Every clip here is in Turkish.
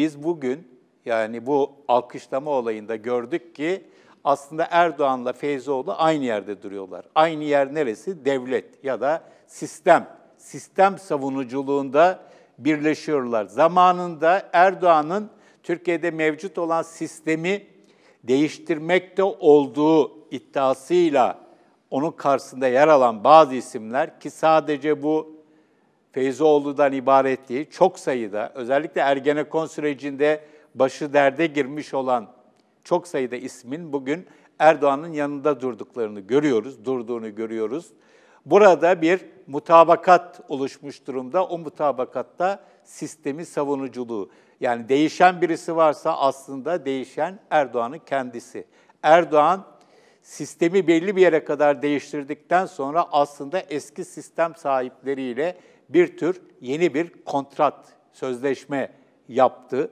Biz bugün yani bu alkışlama olayında gördük ki aslında Erdoğan'la Feyzoğlu aynı yerde duruyorlar. Aynı yer neresi? Devlet ya da sistem. Sistem savunuculuğunda birleşiyorlar. Zamanında Erdoğan'ın Türkiye'de mevcut olan sistemi değiştirmekte olduğu iddiasıyla onun karşısında yer alan bazı isimler ki sadece bu Feyzoğlu'dan ibaret değil, çok sayıda, özellikle Ergenekon sürecinde başı derde girmiş olan çok sayıda ismin bugün Erdoğan'ın yanında durduklarını görüyoruz, durduğunu görüyoruz. Burada bir mutabakat oluşmuş durumda. O mutabakatta sistemi savunuculuğu. Yani değişen birisi varsa aslında değişen Erdoğan'ın kendisi. Erdoğan sistemi belli bir yere kadar değiştirdikten sonra aslında eski sistem sahipleriyle bir tür yeni bir kontrat, sözleşme yaptı.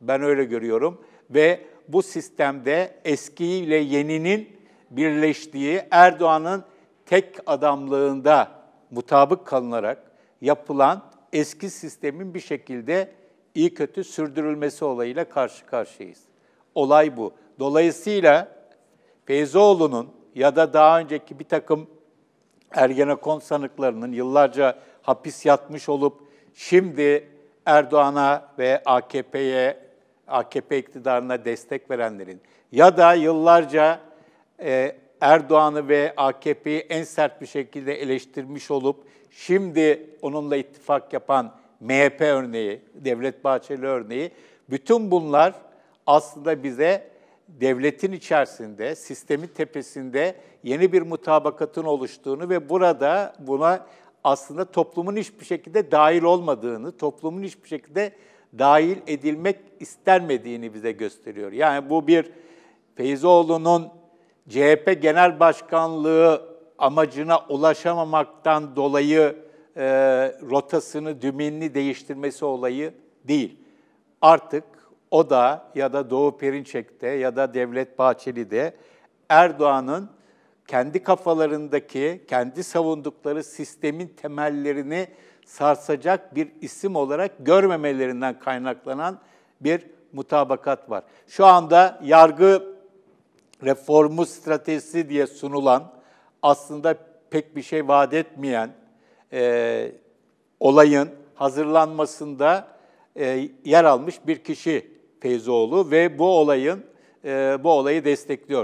Ben öyle görüyorum ve bu sistemde eskiyle yeninin birleştiği Erdoğan'ın tek adamlığında mutabık kalınarak yapılan eski sistemin bir şekilde iyi kötü sürdürülmesi olayıyla karşı karşıyayız. Olay bu. Dolayısıyla Feyzoğlu'nun ya da daha önceki bir takım Ergenekon sanıklarının yıllarca hapis yatmış olup şimdi Erdoğan'a ve AKP'ye, AKP iktidarına destek verenlerin ya da yıllarca e, Erdoğan'ı ve AKP'yi en sert bir şekilde eleştirmiş olup şimdi onunla ittifak yapan MHP örneği, Devlet Bahçeli örneği, bütün bunlar aslında bize devletin içerisinde, sistemin tepesinde yeni bir mutabakatın oluştuğunu ve burada buna aslında toplumun hiçbir şekilde dahil olmadığını, toplumun hiçbir şekilde dahil edilmek istenmediğini bize gösteriyor. Yani bu bir Feyzoğlu'nun CHP Genel Başkanlığı amacına ulaşamamaktan dolayı e, rotasını, dümenini değiştirmesi olayı değil. Artık o da ya da Doğu Perinçek'te ya da Devlet Bahçeli'de Erdoğan'ın kendi kafalarındaki, kendi savundukları sistemin temellerini sarsacak bir isim olarak görmemelerinden kaynaklanan bir mutabakat var. Şu anda yargı reformu stratejisi diye sunulan, aslında pek bir şey vaat etmeyen e, olayın hazırlanmasında e, yer almış bir kişi Feyzoğlu ve bu olayın e, bu olayı destekliyor.